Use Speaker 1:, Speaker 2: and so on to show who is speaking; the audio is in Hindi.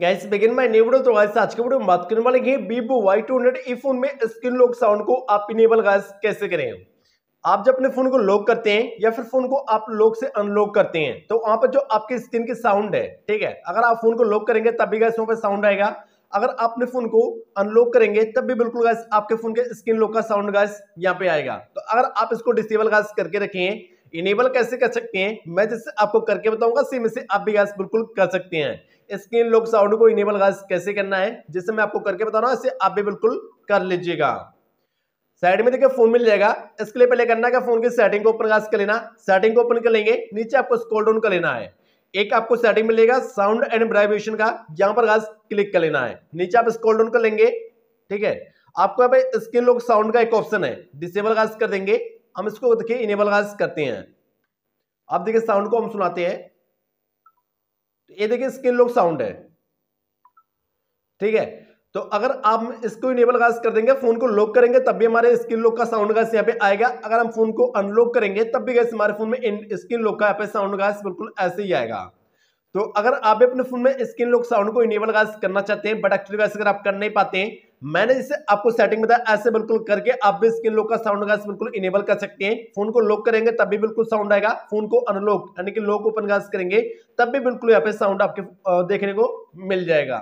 Speaker 1: gas begin my new video तो गाइस आज के वीडियो में बात करने वाले हैं वीवो Y200 ई फोन में स्क्रीन लॉक साउंड को आप इनेबल गाइस कैसे करें आप जब अपने फोन को लॉक करते हैं या फिर फोन को आप लॉक से अनलॉक करते हैं तो वहां पर जो आपके स्क्रीन की साउंड है ठीक है अगर आप फोन को लॉक करेंगे तब भी गैस वहां पर साउंड आएगा अगर आप अपने फोन को अनलॉक करेंगे तब भी बिल्कुल गैस आपके फोन के स्क्रीन लॉक का साउंड गैस यहाँ पे आएगा तो अगर आप इसको डिसेबल गैस करके रखें इनेबल कैसे कर सकते हैं मैं जैसे आपको करके बताऊंगा सेम से आप भी गैस बिल्कुल कर सकते हैं स्क्रीन लॉक साउंड को इनेबल कैसे करना है जिससे मैं आपको करके बता रहा हूँ इसे आप भी बिल्कुल कर लीजिएगा साइड में देखिए फोन मिल जाएगा इसके लिए पहले करना है फोन की सेटिंग को ओपन गाज कर लेना सेटिंग को ओपन कर लेंगे नीचे आपको स्कोल डाउन कर लेना है एक आपको सेटिंग मिलेगा साउंड एंड वाइब्रेशन का यहाँ पर गाज क्लिक कर लेना है नीचे आप स्कोल डाउन कर लेंगे ठीक है आपको यहाँ पे स्क्रीन लॉक साउंड का एक ऑप्शन है डिसेबल गाज कर देंगे हम इसको देखिए इनेबल गाज करते हैं आप देखिए साउंड को हम सुनाते हैं ये देखिए स्किन लोग साउंड है ठीक है तो अगर आप इसको इनेबल खास कर देंगे फोन को लॉक करेंगे तब भी हमारे स्किन लॉक का साउंड घास यहाँ पे आएगा अगर हम फोन को अनलॉक करेंगे तब भी गैस हमारे फोन में स्किन लॉक का यहाँ पे साउंड घास बिल्कुल ऐसे ही आएगा तो अगर आप अपने फोन में स्किन लॉक साउंड को इनेबल गाइस करना चाहते हैं बट एक्चुअली गैस अगर आप कर नहीं पाते हैं मैंने जैसे आपको सेटिंग बताया ऐसे बिल्कुल करके आप भी स्क्रीन लोक का साउंड गैस बिल्कुल इनेबल कर सकते हैं फोन को लॉक करेंगे तब भी बिल्कुल साउंड आएगा फोन को अनलॉक यानी कि लॉक ओपन गैस करेंगे तब भी बिल्कुल यहाँ पे साउंड आपके देखने को मिल जाएगा